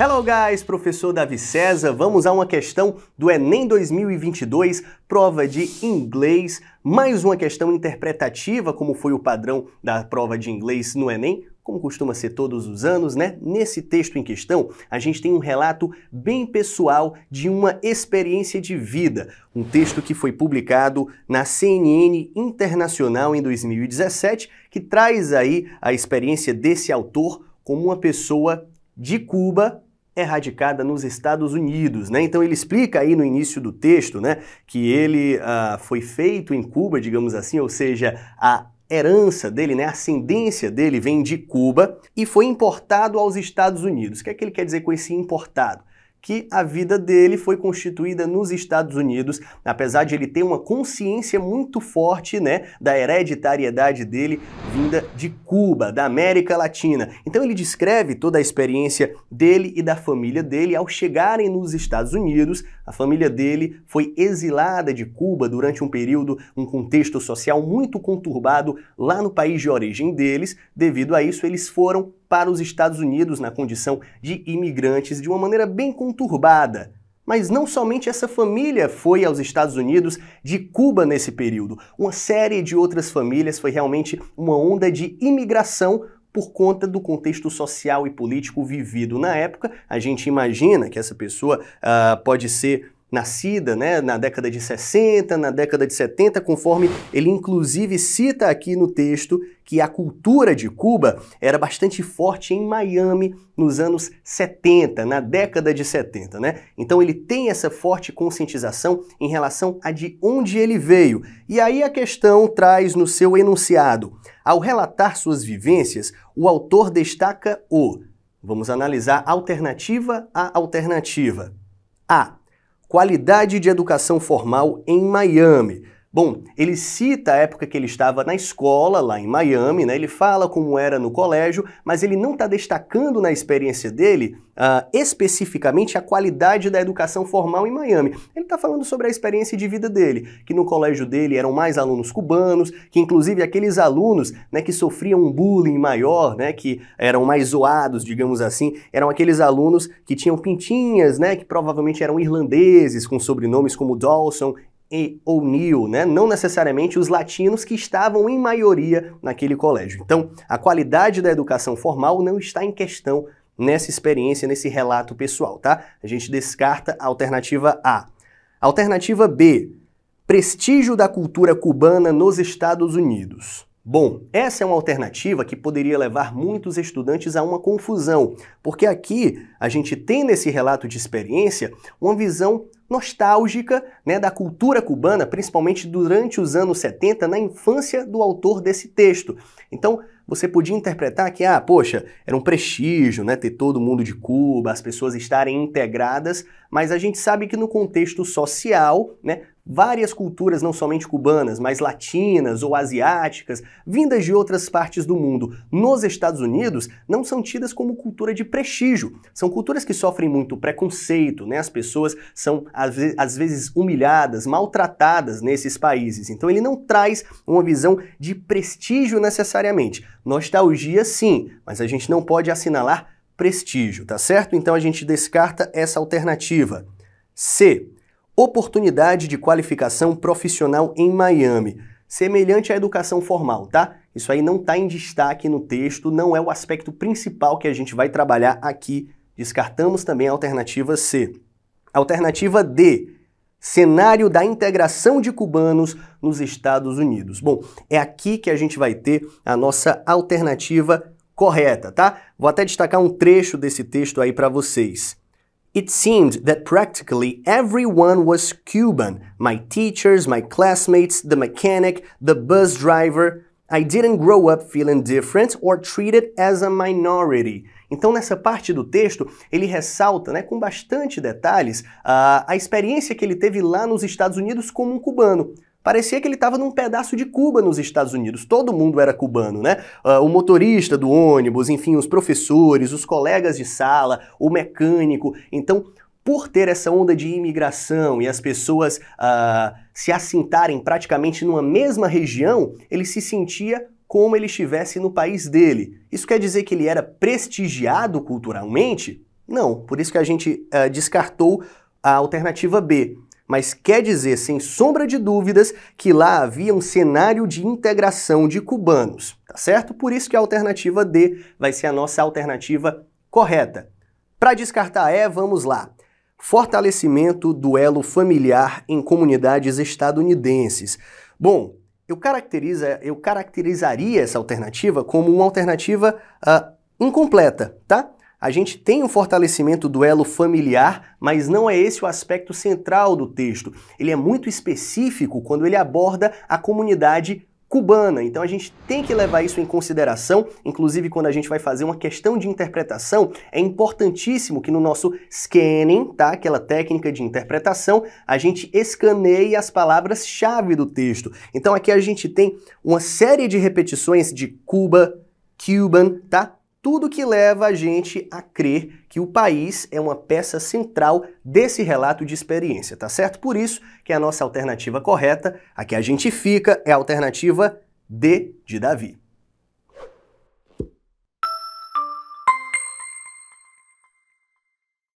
Hello guys, professor Davi César. Vamos a uma questão do Enem 2022, prova de inglês, mais uma questão interpretativa, como foi o padrão da prova de inglês no Enem, como costuma ser todos os anos, né? Nesse texto em questão, a gente tem um relato bem pessoal de uma experiência de vida, um texto que foi publicado na CNN Internacional em 2017, que traz aí a experiência desse autor como uma pessoa de Cuba é radicada nos Estados Unidos, né? Então ele explica aí no início do texto, né, que ele ah, foi feito em Cuba, digamos assim, ou seja, a herança dele, né, a ascendência dele vem de Cuba e foi importado aos Estados Unidos. O que é que ele quer dizer com esse importado? que a vida dele foi constituída nos Estados Unidos, apesar de ele ter uma consciência muito forte, né, da hereditariedade dele vinda de Cuba, da América Latina. Então ele descreve toda a experiência dele e da família dele ao chegarem nos Estados Unidos. A família dele foi exilada de Cuba durante um período, um contexto social muito conturbado lá no país de origem deles. Devido a isso, eles foram para os Estados Unidos na condição de imigrantes de uma maneira bem conturbada. Mas não somente essa família foi aos Estados Unidos de Cuba nesse período. Uma série de outras famílias foi realmente uma onda de imigração por conta do contexto social e político vivido na época. A gente imagina que essa pessoa uh, pode ser nascida né, na década de 60, na década de 70, conforme ele inclusive cita aqui no texto que a cultura de Cuba era bastante forte em Miami nos anos 70, na década de 70, né? Então ele tem essa forte conscientização em relação a de onde ele veio. E aí a questão traz no seu enunciado. Ao relatar suas vivências, o autor destaca o. Vamos analisar alternativa a alternativa. A Qualidade de Educação Formal em Miami. Bom, ele cita a época que ele estava na escola, lá em Miami, né? ele fala como era no colégio, mas ele não está destacando na experiência dele uh, especificamente a qualidade da educação formal em Miami. Ele está falando sobre a experiência de vida dele, que no colégio dele eram mais alunos cubanos, que inclusive aqueles alunos né, que sofriam um bullying maior, né, que eram mais zoados, digamos assim, eram aqueles alunos que tinham pintinhas, né, que provavelmente eram irlandeses, com sobrenomes como Dawson e O'Neill, né? não necessariamente os latinos que estavam em maioria naquele colégio. Então, a qualidade da educação formal não está em questão nessa experiência, nesse relato pessoal, tá? A gente descarta a alternativa A. Alternativa B: prestígio da cultura cubana nos Estados Unidos. Bom, essa é uma alternativa que poderia levar muitos estudantes a uma confusão, porque aqui a gente tem nesse relato de experiência uma visão nostálgica né, da cultura cubana, principalmente durante os anos 70, na infância do autor desse texto. Então, você podia interpretar que, ah, poxa, era um prestígio né, ter todo mundo de Cuba, as pessoas estarem integradas mas a gente sabe que no contexto social, né, várias culturas, não somente cubanas, mas latinas ou asiáticas, vindas de outras partes do mundo, nos Estados Unidos, não são tidas como cultura de prestígio. São culturas que sofrem muito preconceito, né? As pessoas são às vezes humilhadas, maltratadas nesses países. Então ele não traz uma visão de prestígio necessariamente. Nostalgia sim, mas a gente não pode assinalar prestígio, tá certo? Então a gente descarta essa alternativa. C. Oportunidade de qualificação profissional em Miami. Semelhante à educação formal, tá? Isso aí não está em destaque no texto, não é o aspecto principal que a gente vai trabalhar aqui. Descartamos também a alternativa C. Alternativa D cenário da integração de cubanos nos Estados Unidos. Bom, é aqui que a gente vai ter a nossa alternativa correta, tá? Vou até destacar um trecho desse texto aí para vocês. It seemed that practically everyone was Cuban. My teachers, my classmates, the mechanic, the bus driver. I didn't grow up feeling different or treated as a minority. Então, nessa parte do texto, ele ressalta né, com bastante detalhes a, ah, a experiência que ele teve lá nos Estados Unidos como um cubano parecia que ele estava num pedaço de Cuba nos Estados Unidos. Todo mundo era cubano, né? Uh, o motorista do ônibus, enfim, os professores, os colegas de sala, o mecânico. Então, por ter essa onda de imigração e as pessoas uh, se assentarem praticamente numa mesma região, ele se sentia como ele estivesse no país dele. Isso quer dizer que ele era prestigiado culturalmente? Não, por isso que a gente uh, descartou a alternativa B mas quer dizer, sem sombra de dúvidas, que lá havia um cenário de integração de cubanos, tá certo? Por isso que a alternativa D vai ser a nossa alternativa correta. Para descartar E, vamos lá. Fortalecimento do elo familiar em comunidades estadunidenses. Bom, eu, caracteriza, eu caracterizaria essa alternativa como uma alternativa uh, incompleta, tá? A gente tem um fortalecimento do elo familiar, mas não é esse o aspecto central do texto. Ele é muito específico quando ele aborda a comunidade cubana. Então a gente tem que levar isso em consideração, inclusive quando a gente vai fazer uma questão de interpretação, é importantíssimo que no nosso scanning, tá? Aquela técnica de interpretação, a gente escaneie as palavras-chave do texto. Então aqui a gente tem uma série de repetições de Cuba, Cuban, tá? tudo que leva a gente a crer que o país é uma peça central desse relato de experiência, tá certo? Por isso que a nossa alternativa correta, a que a gente fica, é a alternativa D de Davi.